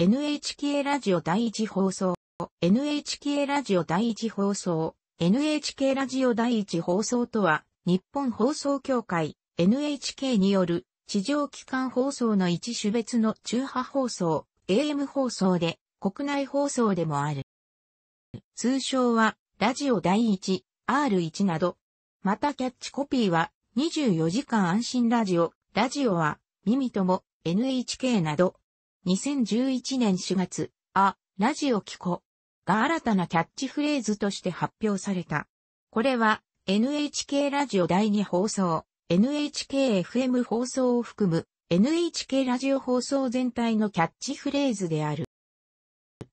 NHK ラジオ第一放送、NHK ラジオ第一放送、NHK ラジオ第一放送とは、日本放送協会、NHK による地上機関放送の一種別の中波放送、AM 放送で、国内放送でもある。通称は、ラジオ第一、R1 など。またキャッチコピーは、24時間安心ラジオ、ラジオは、耳とも、NHK など、2011年4月、あ、ラジオ聞こ。が新たなキャッチフレーズとして発表された。これは NHK ラジオ第2放送、NHKFM 放送を含む NHK ラジオ放送全体のキャッチフレーズである。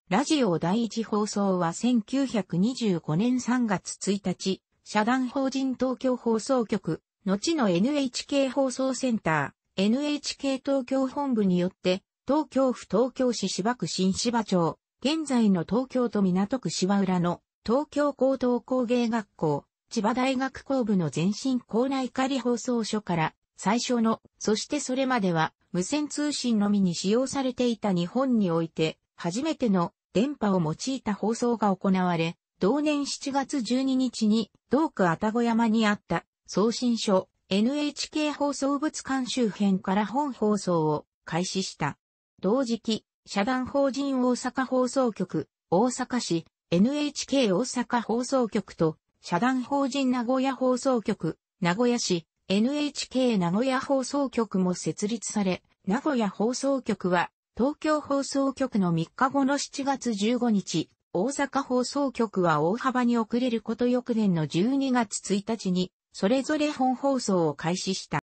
ラジオ第1放送は1925年3月1日、社団法人東京放送局、後の NHK 放送センター、NHK 東京本部によって東京府東京市芝区新芝町、現在の東京都港区芝浦の東京高等工芸学校、千葉大学校部の前身校内仮放送所から最初の、そしてそれまでは無線通信のみに使用されていた日本において初めての電波を用いた放送が行われ、同年7月12日に同区愛宕山にあった送信所 NHK 放送物館周辺から本放送を開始した。同時期、社団法人大阪放送局、大阪市、NHK 大阪放送局と、社団法人名古屋放送局、名古屋市、NHK 名古屋放送局も設立され、名古屋放送局は、東京放送局の3日後の7月15日、大阪放送局は大幅に遅れること翌年の12月1日に、それぞれ本放送を開始した。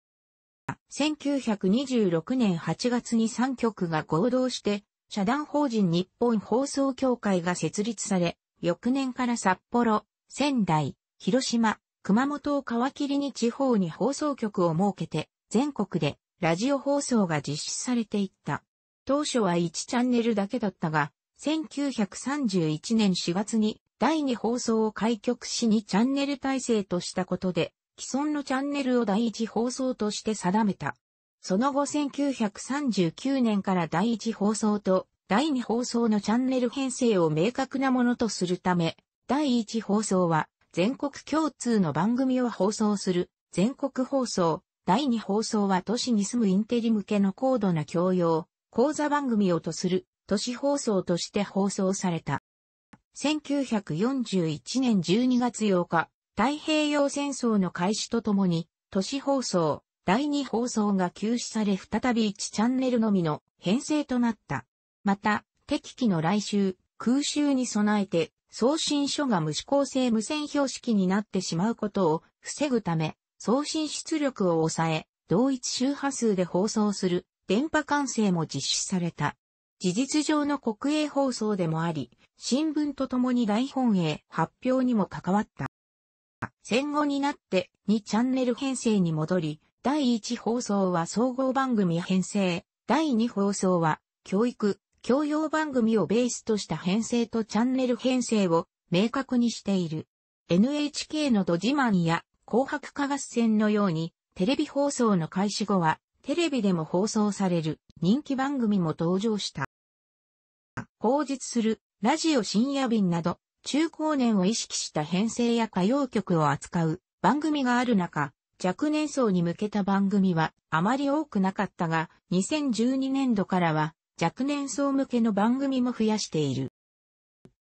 1926年8月に3局が合同して、社団法人日本放送協会が設立され、翌年から札幌、仙台、広島、熊本を皮切りに地方に放送局を設けて、全国でラジオ放送が実施されていった。当初は1チャンネルだけだったが、1931年4月に第2放送を開局し2チャンネル体制としたことで、既存のチャンネルを第一放送として定めた。その後1939年から第一放送と第二放送のチャンネル編成を明確なものとするため、第一放送は全国共通の番組を放送する全国放送、第二放送は都市に住むインテリ向けの高度な教養、講座番組をとする都市放送として放送された。1941年12月8日、太平洋戦争の開始とともに、都市放送、第二放送が休止され再び1チャンネルのみの編成となった。また、敵機の来襲、空襲に備えて、送信書が無指向性無線標識になってしまうことを防ぐため、送信出力を抑え、同一周波数で放送する電波管制も実施された。事実上の国営放送でもあり、新聞とともに大本営発表にも関わった。戦後になって2チャンネル編成に戻り、第1放送は総合番組編成、第2放送は教育、教養番組をベースとした編成とチャンネル編成を明確にしている。NHK のド自慢や紅白歌合戦のように、テレビ放送の開始後は、テレビでも放送される人気番組も登場した。放日する、ラジオ深夜便など、中高年を意識した編成や歌謡曲を扱う番組がある中、若年層に向けた番組はあまり多くなかったが、2012年度からは若年層向けの番組も増やしている。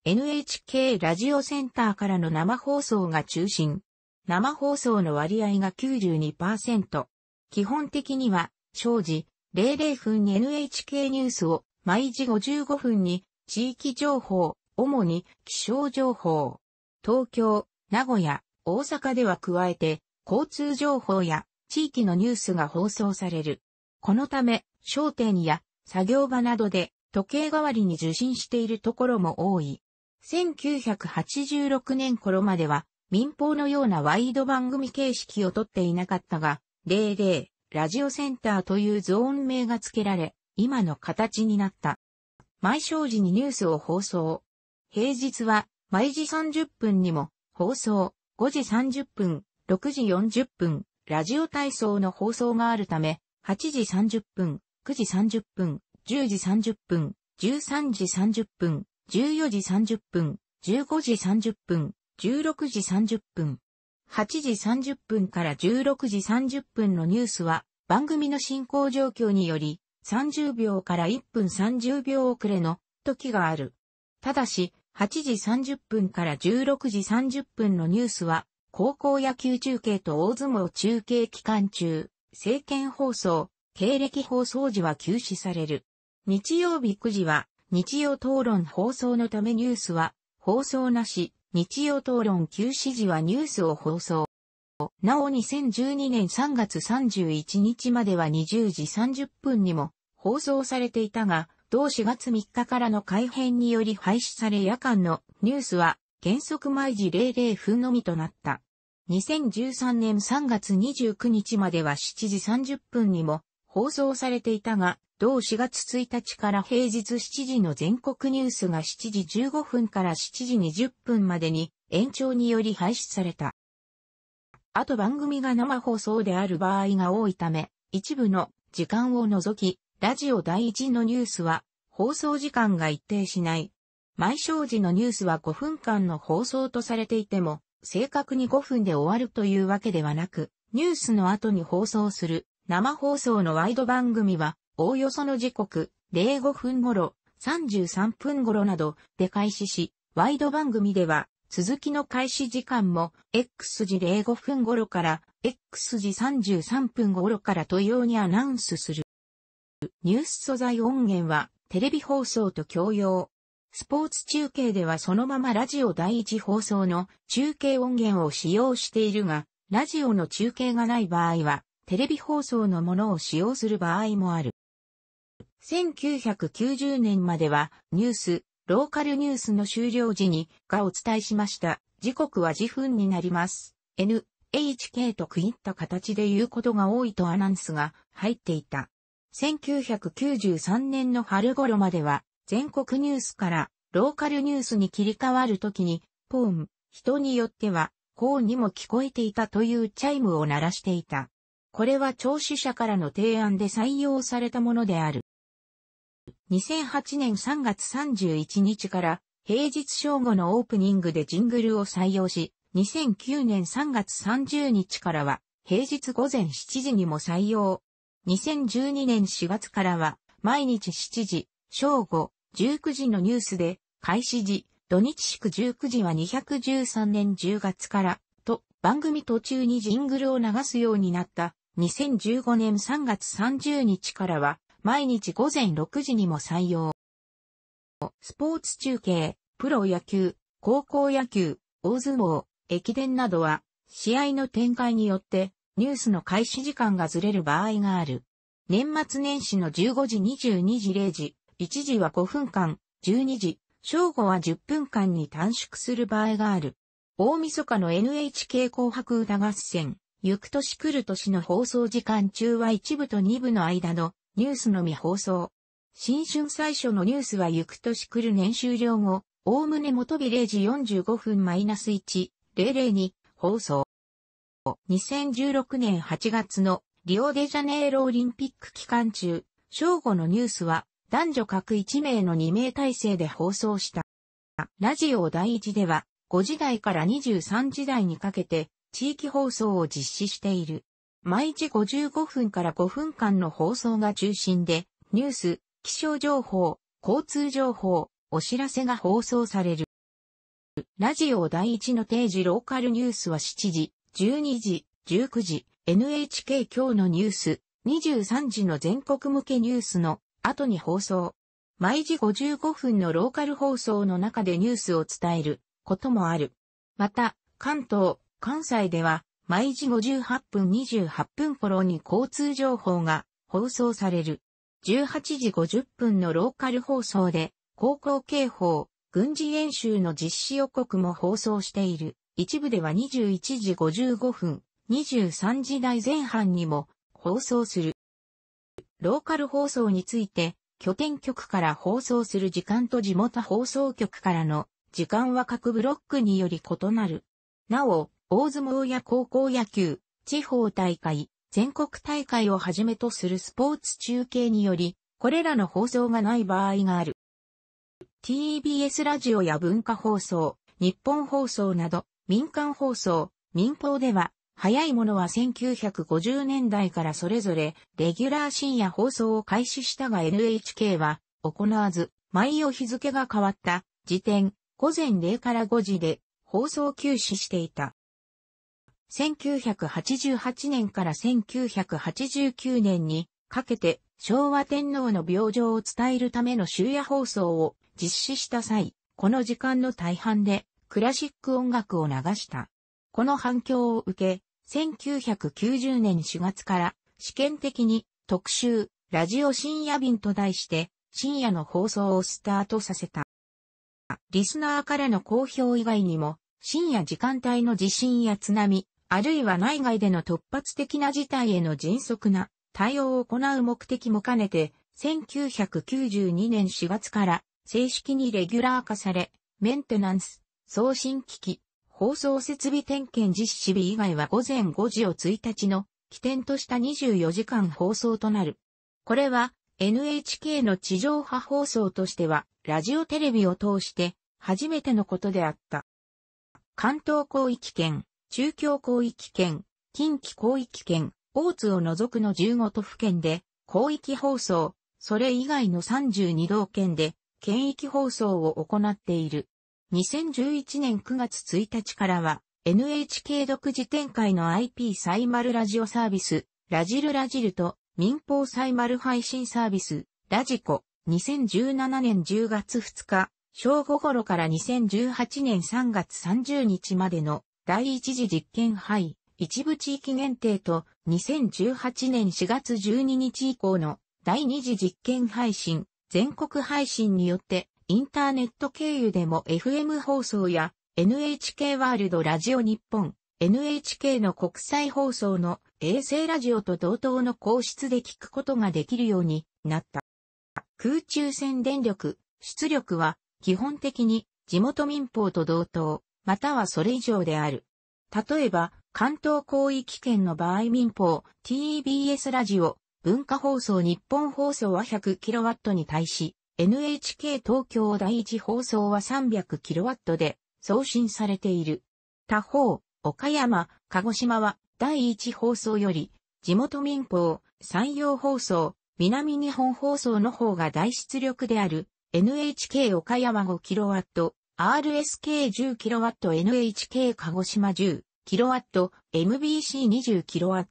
NHK ラジオセンターからの生放送が中心。生放送の割合が92%。基本的には、正時、00分に NHK ニュースを毎時55分に地域情報、主に気象情報。東京、名古屋、大阪では加えて、交通情報や地域のニュースが放送される。このため、商店や作業場などで時計代わりに受信しているところも多い。1986年頃までは民放のようなワイド番組形式をとっていなかったが、00ラジオセンターというゾーン名が付けられ、今の形になった。毎正時にニュースを放送。平日は毎時30分にも放送、5時30分、6時40分、ラジオ体操の放送があるため、8時30分、9時30分、10時30分、13時30分、14時30分、15時30分、16時30分。8時30分から16時30分のニュースは、番組の進行状況により、30秒から1分30秒遅れの時がある。ただし、8時30分から16時30分のニュースは、高校野球中継と大相撲中継期間中、政見放送、経歴放送時は休止される。日曜日9時は、日曜討論放送のためニュースは、放送なし、日曜討論休止時はニュースを放送。なお2012年3月31日までは20時30分にも放送されていたが、同4月3日からの改編により廃止され夜間のニュースは原則毎時00分のみとなった。2013年3月29日までは7時30分にも放送されていたが、同4月1日から平日7時の全国ニュースが7時15分から7時20分までに延長により廃止された。あと番組が生放送である場合が多いため、一部の時間を除き、ラジオ第1のニュースは、放送時間が一定しない。毎生時のニュースは5分間の放送とされていても、正確に5分で終わるというわけではなく、ニュースの後に放送する生放送のワイド番組は、おおよその時刻、05分頃、33分頃などで開始し、ワイド番組では、続きの開始時間も、X 時05分頃から、X 時33分頃からというようにアナウンスする。ニュース素材音源はテレビ放送と共用。スポーツ中継ではそのままラジオ第一放送の中継音源を使用しているが、ラジオの中継がない場合は、テレビ放送のものを使用する場合もある。1990年までは、ニュース、ローカルニュースの終了時に、がお伝えしました。時刻は時分になります。NHK と区切った形で言うことが多いとアナウンスが入っていた。1993年の春頃までは、全国ニュースからローカルニュースに切り替わるときに、ポーン、人によっては、こうにも聞こえていたというチャイムを鳴らしていた。これは聴取者からの提案で採用されたものである。2008年3月31日から平日正午のオープニングでジングルを採用し、2009年3月30日からは平日午前7時にも採用2012年4月からは、毎日7時、正午、19時のニュースで、開始時、土日祝19時は213年10月から、と、番組途中にジングルを流すようになった。2015年3月30日からは、毎日午前6時にも採用。スポーツ中継、プロ野球、高校野球、大相撲、駅伝などは、試合の展開によってニュースの開始時間がずれる場合がある。年末年始の15時22時0時、1時は5分間、12時、正午は10分間に短縮する場合がある。大晦日の NHK 紅白歌合戦、ゆく年来る年の放送時間中は1部と2部の間のニュースのみ放送。新春最初のニュースはゆく年来る年終了後、おおむね元日0時45分マイナス1、00に放送。2016年8月のリオデジャネイロオリンピック期間中、正午のニュースは男女各1名の2名体制で放送した。ラジオ第1では5時台から23時台にかけて地域放送を実施している。毎時55分から5分間の放送が中心で、ニュース、気象情報、交通情報、お知らせが放送される。ラジオ第1の定時ローカルニュースは7時12時、19時、NHK 今日のニュース、23時の全国向けニュースの後に放送。毎時55分のローカル放送の中でニュースを伝えることもある。また、関東、関西では、毎時58分28分頃に交通情報が放送される。18時50分のローカル放送で、高校警報、軍事演習の実施予告も放送している。一部では21時55分、23時台前半にも放送する。ローカル放送について、拠点局から放送する時間と地元放送局からの時間は各ブロックにより異なる。なお、大相撲や高校野球、地方大会、全国大会をはじめとするスポーツ中継により、これらの放送がない場合がある。TBS ラジオや文化放送、日本放送など、民間放送、民放では、早いものは1950年代からそれぞれ、レギュラー深夜放送を開始したが NHK は、行わず、毎夜日付が変わった、時点、午前0から5時で、放送休止していた。1988年から1989年にかけて昭和天皇の病状を伝えるための終夜放送を実施した際、この時間の大半でクラシック音楽を流した。この反響を受け、1990年4月から試験的に特集、ラジオ深夜便と題して深夜の放送をスタートさせた。リスナーからの好評以外にも、深夜時間帯の地震や津波、あるいは内外での突発的な事態への迅速な対応を行う目的も兼ねて、1992年4月から正式にレギュラー化され、メンテナンス、送信機器、放送設備点検実施日以外は午前5時を1日の起点とした24時間放送となる。これは NHK の地上波放送としてはラジオテレビを通して初めてのことであった。関東広域圏、中京広域圏、近畿広域圏、大津を除くの15都府県で広域放送、それ以外の32道県で県域放送を行っている。2011年9月1日からは NHK 独自展開の IP サイマルラジオサービス、ラジルラジルと民放サイマル配信サービス、ラジコ、2017年10月2日、正午頃から2018年3月30日までの第一次実験配、一部地域限定と2018年4月12日以降の第二次実験配信、全国配信によってインターネット経由でも FM 放送や NHK ワールドラジオ日本、NHK の国際放送の衛星ラジオと同等の皇室で聞くことができるようになった。空中戦電力、出力は基本的に地元民放と同等、またはそれ以上である。例えば、関東広域圏の場合民放、TBS ラジオ、文化放送日本放送は 100kW に対し、NHK 東京第一放送は 300kW で送信されている。他方、岡山、鹿児島は第一放送より地元民放、山陽放送、南日本放送の方が大出力である NHK 岡山 5kW、RSK 10kW、NHK 鹿児島 10kW、MBC 20kW。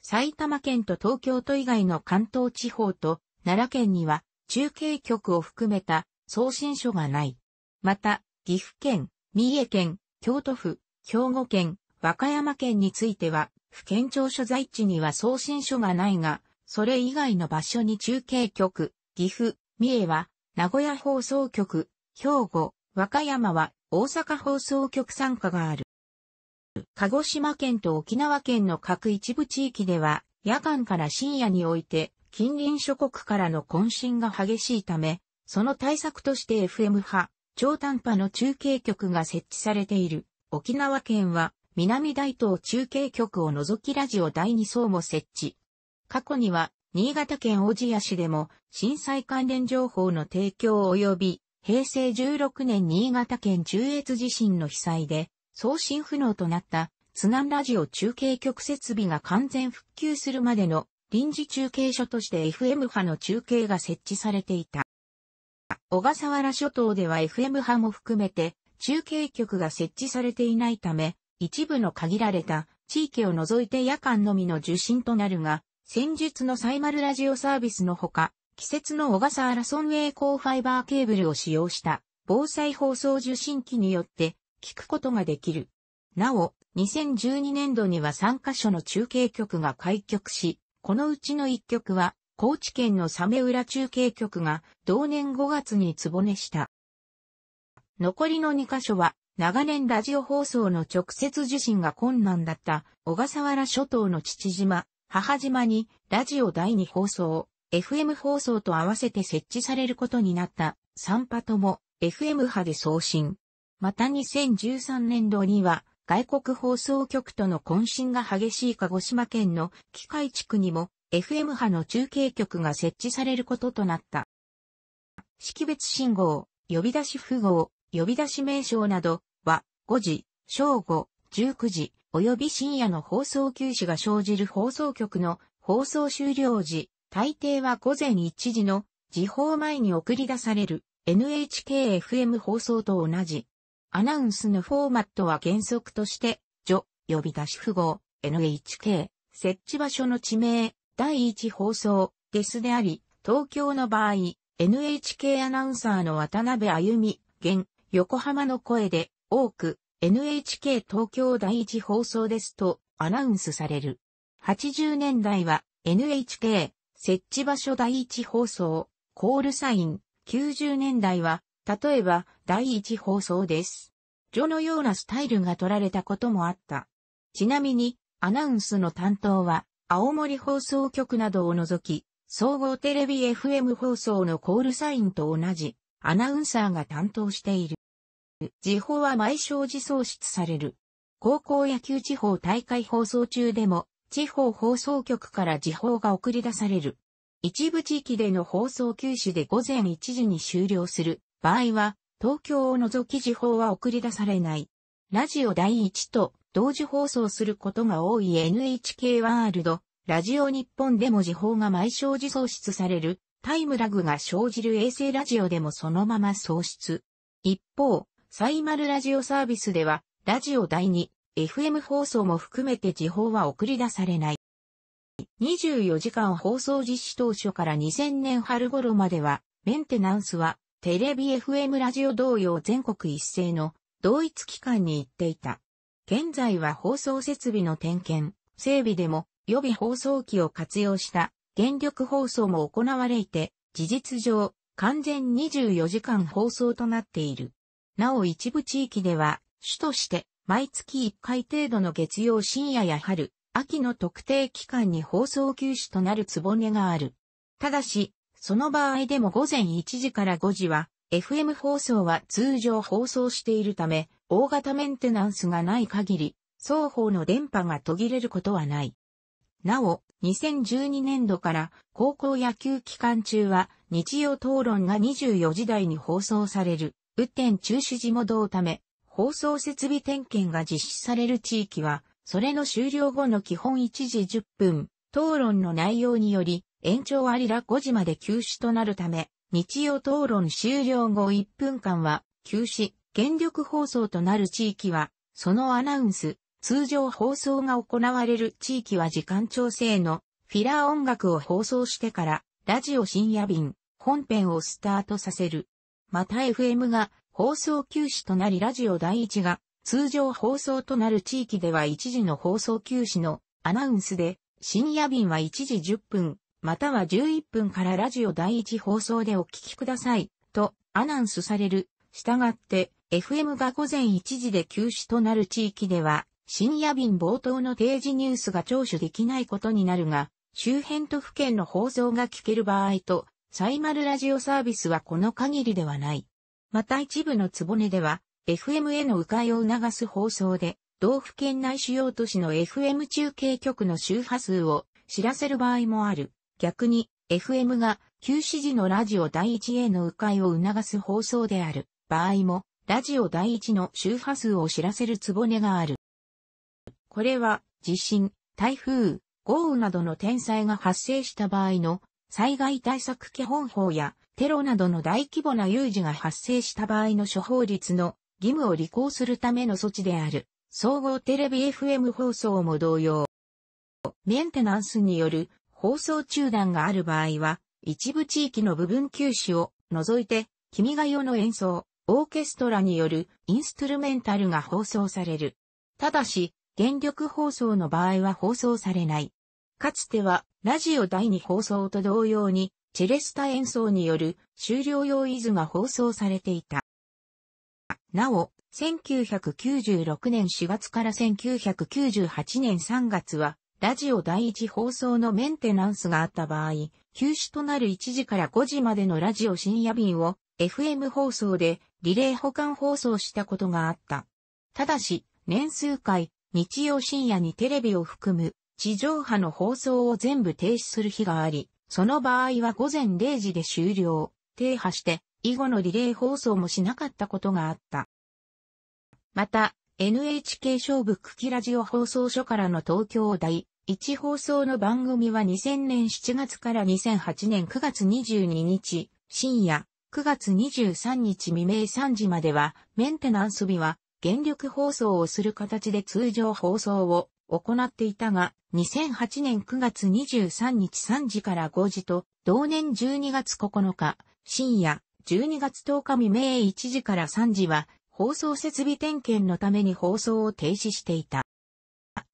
埼玉県と東京都以外の関東地方と奈良県には中継局を含めた送信所がない。また、岐阜県、三重県、京都府、兵庫県、和歌山県については、府県庁所在地には送信所がないが、それ以外の場所に中継局、岐阜、三重は、名古屋放送局、兵庫、和歌山は、大阪放送局参加がある。鹿児島県と沖縄県の各一部地域では、夜間から深夜において、近隣諸国からの渾身が激しいため、その対策として FM 波、超短波の中継局が設置されている。沖縄県は南大東中継局を除きラジオ第2層も設置。過去には新潟県小千谷市でも震災関連情報の提供及び平成16年新潟県中越地震の被災で送信不能となった津南ラジオ中継局設備が完全復旧するまでの臨時中継所として FM 派の中継が設置されていた。小笠原諸島では FM 派も含めて中継局が設置されていないため、一部の限られた地域を除いて夜間のみの受信となるが、先日のサイマルラジオサービスのほか、季節の小笠原村営高ファイバーケーブルを使用した防災放送受信機によって聞くことができる。なお、2012年度には3カ所の中継局が開局し、このうちの一曲は、高知県のサメ浦中継局が同年5月に壺ねした。残りの2箇所は、長年ラジオ放送の直接受信が困難だった小笠原諸島の父島、母島にラジオ第2放送、FM 放送と合わせて設置されることになった三波とも FM 波で送信。また2013年度には外国放送局との渾身が激しい鹿児島県の機械地区にも FM 波の中継局が設置されることとなった。識別信号、呼び出し符号、呼び出し名称などは5時、正午、19時、及び深夜の放送休止が生じる放送局の放送終了時、大抵は午前1時の時報前に送り出される NHKFM 放送と同じ。アナウンスのフォーマットは原則として、女、呼び出し符号、NHK、設置場所の地名、第一放送、ですであり、東京の場合、NHK アナウンサーの渡辺歩美、現、横浜の声で、多く、NHK 東京第一放送ですとアナウンスされる。80年代は NHK 設置場所第一放送、コールサイン。90年代は例えば、第一放送です。女のようなスタイルが取られたこともあった。ちなみに、アナウンスの担当は、青森放送局などを除き、総合テレビ FM 放送のコールサインと同じ、アナウンサーが担当している。時報は毎生時喪失される。高校野球地方大会放送中でも、地方放送局から時報が送り出される。一部地域での放送休止で午前1時に終了する場合は、東京を除き時報は送り出されない。ラジオ第1と同時放送することが多い NHK ワールド、ラジオ日本でも時報が毎生時送出される、タイムラグが生じる衛星ラジオでもそのまま送出。一方、サイマルラジオサービスでは、ラジオ第2、FM 放送も含めて時報は送り出されない。24時間放送実施当初から2000年春頃までは、メンテナンスはテレビ FM ラジオ同様全国一斉の同一機関に行っていた。現在は放送設備の点検、整備でも予備放送機を活用した原力放送も行われいて、事実上完全24時間放送となっている。なお一部地域では主として毎月1回程度の月曜深夜や春、秋の特定期間に放送休止となるつぼねがある。ただし、その場合でも午前1時から5時は、FM 放送は通常放送しているため、大型メンテナンスがない限り、双方の電波が途切れることはない。なお、2012年度から高校野球期間中は日曜討論が24時台に放送される、雨天中止時も同ため、放送設備点検が実施される地域は、それの終了後の基本1時10分、討論の内容により、延長ありら5時まで休止となるため、日曜討論終了後1分間は休止、原力放送となる地域は、そのアナウンス、通常放送が行われる地域は時間調整のフィラー音楽を放送してから、ラジオ深夜便、本編をスタートさせる。また FM が放送休止となりラジオ第1が通常放送となる地域では1時の放送休止のアナウンスで深夜便は1時10分、または11分からラジオ第1放送でお聞きください、とアナウンスされる。したがって、FM が午前1時で休止となる地域では、深夜便冒頭の定時ニュースが聴取できないことになるが、周辺都府県の放送が聞ける場合と、サイマルラジオサービスはこの限りではない。また一部のつぼねでは、FM への迂回を促す放送で、道府県内主要都市の FM 中継局の周波数を知らせる場合もある。逆に FM が休止時のラジオ第1への迂回を促す放送である場合も、ラジオ第1の周波数を知らせるつぼねがある。これは地震、台風、豪雨などの天災が発生した場合の災害対策基本法やテロなどの大規模な有事が発生した場合の処方率の義務を履行するための措置である総合テレビ FM 放送も同様。メンテナンスによる放送中断がある場合は、一部地域の部分休止を除いて、君が代の演奏、オーケストラによるインストゥルメンタルが放送される。ただし、原力放送の場合は放送されない。かつては、ラジオ第2放送と同様に、チェレスタ演奏による終了用イズが放送されていた。なお、1996年4月から1998年3月は、ラジオ第一放送のメンテナンスがあった場合、休止となる1時から5時までのラジオ深夜便を FM 放送でリレー保管放送したことがあった。ただし、年数回、日曜深夜にテレビを含む地上波の放送を全部停止する日があり、その場合は午前0時で終了、停波して、以後のリレー放送もしなかったことがあった。また、NHK 勝負久喜ラジオ放送所からの東京大1放送の番組は2000年7月から2008年9月22日、深夜、9月23日未明3時までは、メンテナンス日は、原力放送をする形で通常放送を行っていたが、2008年9月23日3時から5時と、同年12月9日、深夜、12月10日未明1時から3時は、放送設備点検のために放送を停止していた。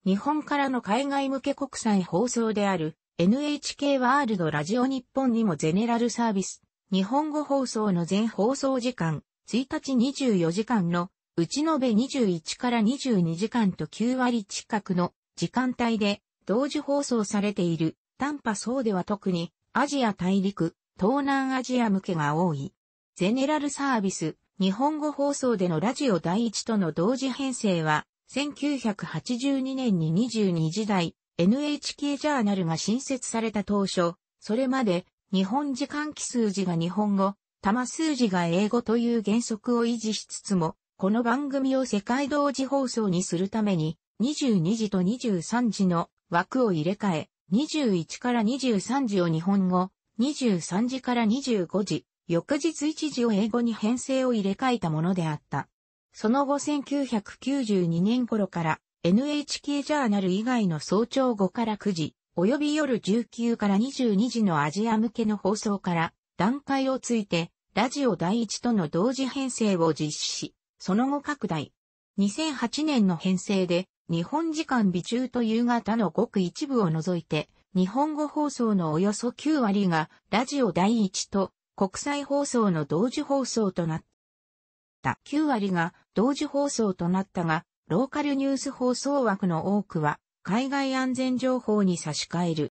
日本からの海外向け国際放送である NHK ワールドラジオ日本にもゼネラルサービス、日本語放送の全放送時間、1日24時間の、うち延べ21から22時間と9割近くの時間帯で同時放送されている短波層では特にアジア大陸、東南アジア向けが多い。ゼネラルサービス、日本語放送でのラジオ第一との同時編成は1982年に22時代、NHK ジャーナルが新設された当初、それまで日本時間奇数字が日本語、玉数字が英語という原則を維持しつつも、この番組を世界同時放送にするために、22時と23時の枠を入れ替え、21から23時を日本語、23時から25時、翌日1時を英語に編成を入れ替えたものであった。その後1992年頃から NHK ジャーナル以外の早朝5から9時、及び夜19から22時のアジア向けの放送から段階をついてラジオ第一との同時編成を実施し、その後拡大。2008年の編成で日本時間美中と夕方のごく一部を除いて日本語放送のおよそ9割がラジオ第一と国際放送の同時放送となった。9割が同時放送となったが、ローカルニュース放送枠の多くは、海外安全情報に差し替える。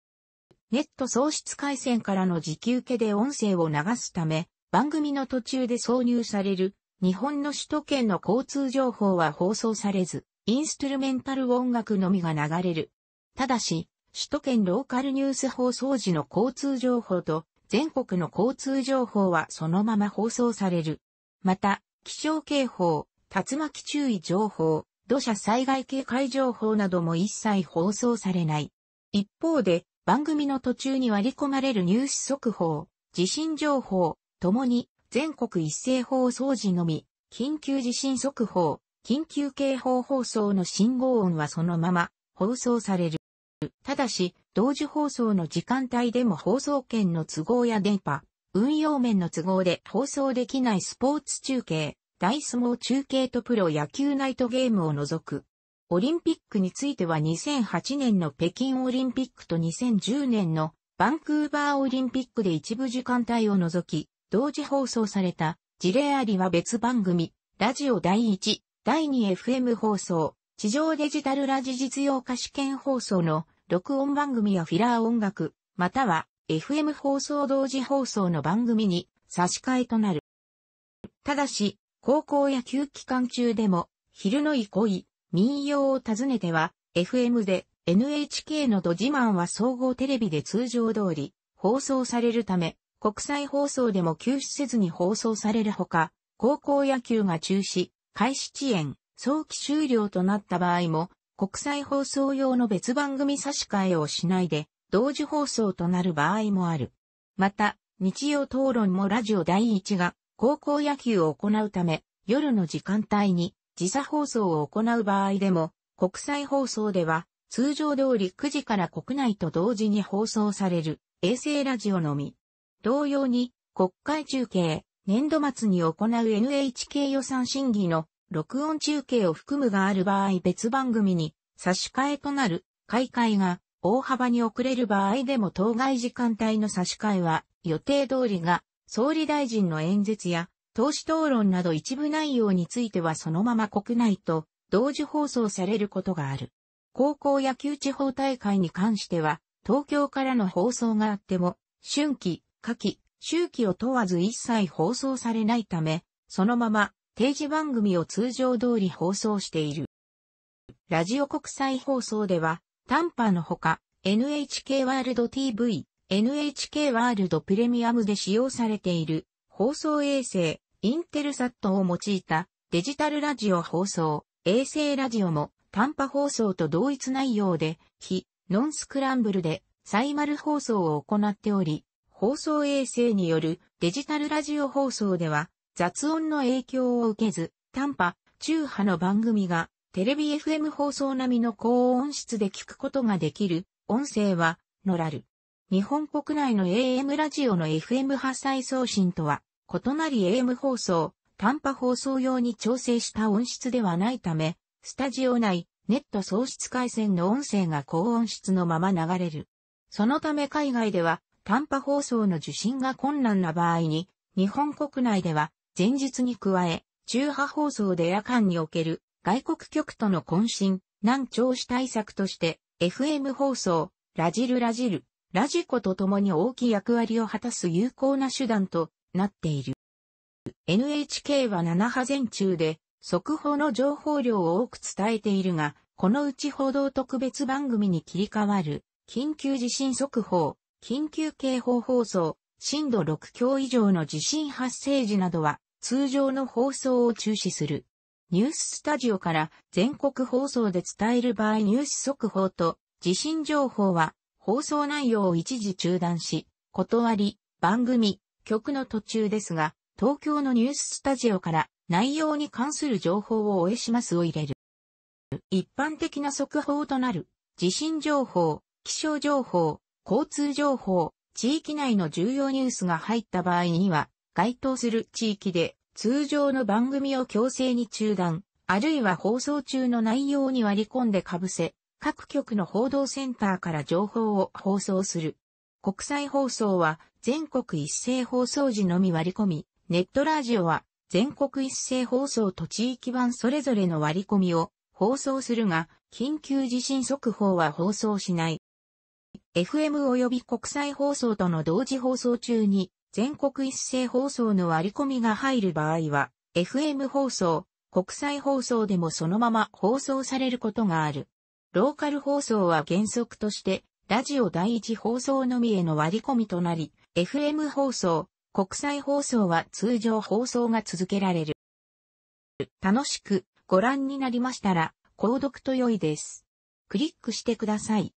ネット喪失回線からの時給受けで音声を流すため、番組の途中で挿入される、日本の首都圏の交通情報は放送されず、インストゥルメンタル音楽のみが流れる。ただし、首都圏ローカルニュース放送時の交通情報と全国の交通情報はそのまま放送される。また、気象警報、竜巻注意情報、土砂災害警戒情報なども一切放送されない。一方で、番組の途中に割り込まれるニュース速報、地震情報、ともに、全国一斉放送時のみ、緊急地震速報、緊急警報放送の信号音はそのまま放送される。ただし、同時放送の時間帯でも放送権の都合や電波、運用面の都合で放送できないスポーツ中継、大相撲中継とプロ野球ナイトゲームを除く。オリンピックについては2008年の北京オリンピックと2010年のバンクーバーオリンピックで一部時間帯を除き、同時放送された事例ありは別番組、ラジオ第1、第 2FM 放送、地上デジタルラジ実用化試験放送の録音番組やフィラー音楽、または FM 放送同時放送の番組に差し替えとなる。ただし、高校野球期間中でも、昼の憩い、民謡を訪ねては、FM で NHK のど自慢は総合テレビで通常通り放送されるため、国際放送でも休止せずに放送されるほか、高校野球が中止、開始遅延、早期終了となった場合も、国際放送用の別番組差し替えをしないで、同時放送となる場合もある。また、日曜討論もラジオ第1が高校野球を行うため、夜の時間帯に時差放送を行う場合でも、国際放送では通常通り9時から国内と同時に放送される衛星ラジオのみ。同様に国会中継、年度末に行う NHK 予算審議の録音中継を含むがある場合別番組に差し替えとなる開会が大幅に遅れる場合でも当該時間帯の差し替えは予定通りが総理大臣の演説や、党首討論など一部内容についてはそのまま国内と同時放送されることがある。高校野球地方大会に関しては、東京からの放送があっても、春季、夏季、秋季を問わず一切放送されないため、そのまま定時番組を通常通り放送している。ラジオ国際放送では、短波のほか、NHK ワールド TV、NHK ワールドプレミアムで使用されている放送衛星インテルサットを用いたデジタルラジオ放送、衛星ラジオも短波放送と同一内容で非ノンスクランブルでサイマル放送を行っており、放送衛星によるデジタルラジオ放送では雑音の影響を受けず短波、中波の番組がテレビ FM 放送並みの高音質で聞くことができる音声はノラル。日本国内の AM ラジオの FM 発災送信とは、異なり AM 放送、短波放送用に調整した音質ではないため、スタジオ内、ネット送出回線の音声が高音質のまま流れる。そのため海外では、短波放送の受信が困難な場合に、日本国内では、前日に加え、中波放送で夜間における外国局との渾身、難聴視対策として、FM 放送、ラジルラジル、ラジコと共に大きい役割を果たす有効な手段となっている。NHK は7波前中で速報の情報量を多く伝えているが、このうち報道特別番組に切り替わる、緊急地震速報、緊急警報放送、震度6強以上の地震発生時などは通常の放送を中止する。ニューススタジオから全国放送で伝える場合ニュース速報と地震情報は放送内容を一時中断し、断り、番組、曲の途中ですが、東京のニューススタジオから内容に関する情報をおえしますを入れる。一般的な速報となる、地震情報、気象情報、交通情報、地域内の重要ニュースが入った場合には、該当する地域で通常の番組を強制に中断、あるいは放送中の内容に割り込んで被せ、各局の報道センターから情報を放送する。国際放送は全国一斉放送時のみ割り込み、ネットラジオは全国一斉放送と地域版それぞれの割り込みを放送するが、緊急地震速報は放送しない。FM 及び国際放送との同時放送中に全国一斉放送の割り込みが入る場合は、FM 放送、国際放送でもそのまま放送されることがある。ローカル放送は原則として、ラジオ第一放送のみへの割り込みとなり、FM 放送、国際放送は通常放送が続けられる。楽しくご覧になりましたら、購読と良いです。クリックしてください。